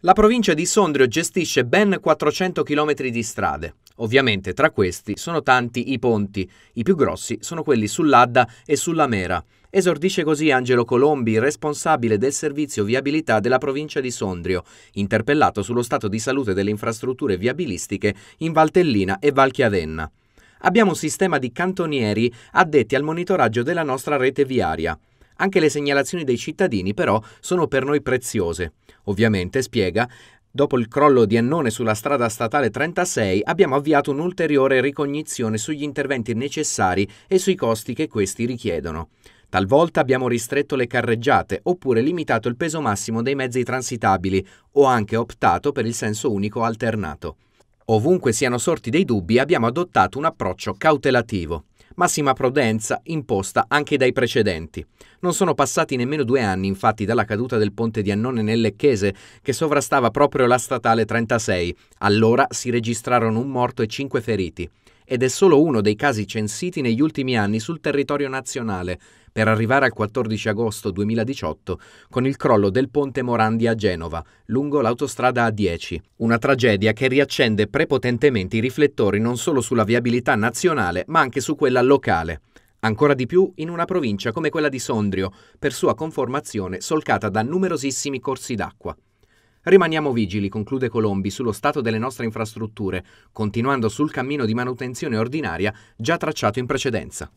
La provincia di Sondrio gestisce ben 400 km di strade. Ovviamente tra questi sono tanti i ponti, i più grossi sono quelli sull'Adda e sulla Mera. Esordisce così Angelo Colombi, responsabile del servizio viabilità della provincia di Sondrio, interpellato sullo stato di salute delle infrastrutture viabilistiche in Valtellina e Valchiavenna. Abbiamo un sistema di cantonieri addetti al monitoraggio della nostra rete viaria. Anche le segnalazioni dei cittadini però sono per noi preziose. Ovviamente, spiega, Dopo il crollo di Annone sulla strada statale 36 abbiamo avviato un'ulteriore ricognizione sugli interventi necessari e sui costi che questi richiedono. Talvolta abbiamo ristretto le carreggiate oppure limitato il peso massimo dei mezzi transitabili o anche optato per il senso unico alternato. Ovunque siano sorti dei dubbi abbiamo adottato un approccio cautelativo massima prudenza imposta anche dai precedenti. Non sono passati nemmeno due anni infatti dalla caduta del ponte di Annone nel Lecchese che sovrastava proprio la statale 36, allora si registrarono un morto e cinque feriti ed è solo uno dei casi censiti negli ultimi anni sul territorio nazionale, per arrivare al 14 agosto 2018 con il crollo del ponte Morandi a Genova, lungo l'autostrada A10, una tragedia che riaccende prepotentemente i riflettori non solo sulla viabilità nazionale, ma anche su quella locale ancora di più in una provincia come quella di Sondrio, per sua conformazione solcata da numerosissimi corsi d'acqua. Rimaniamo vigili, conclude Colombi, sullo stato delle nostre infrastrutture, continuando sul cammino di manutenzione ordinaria già tracciato in precedenza.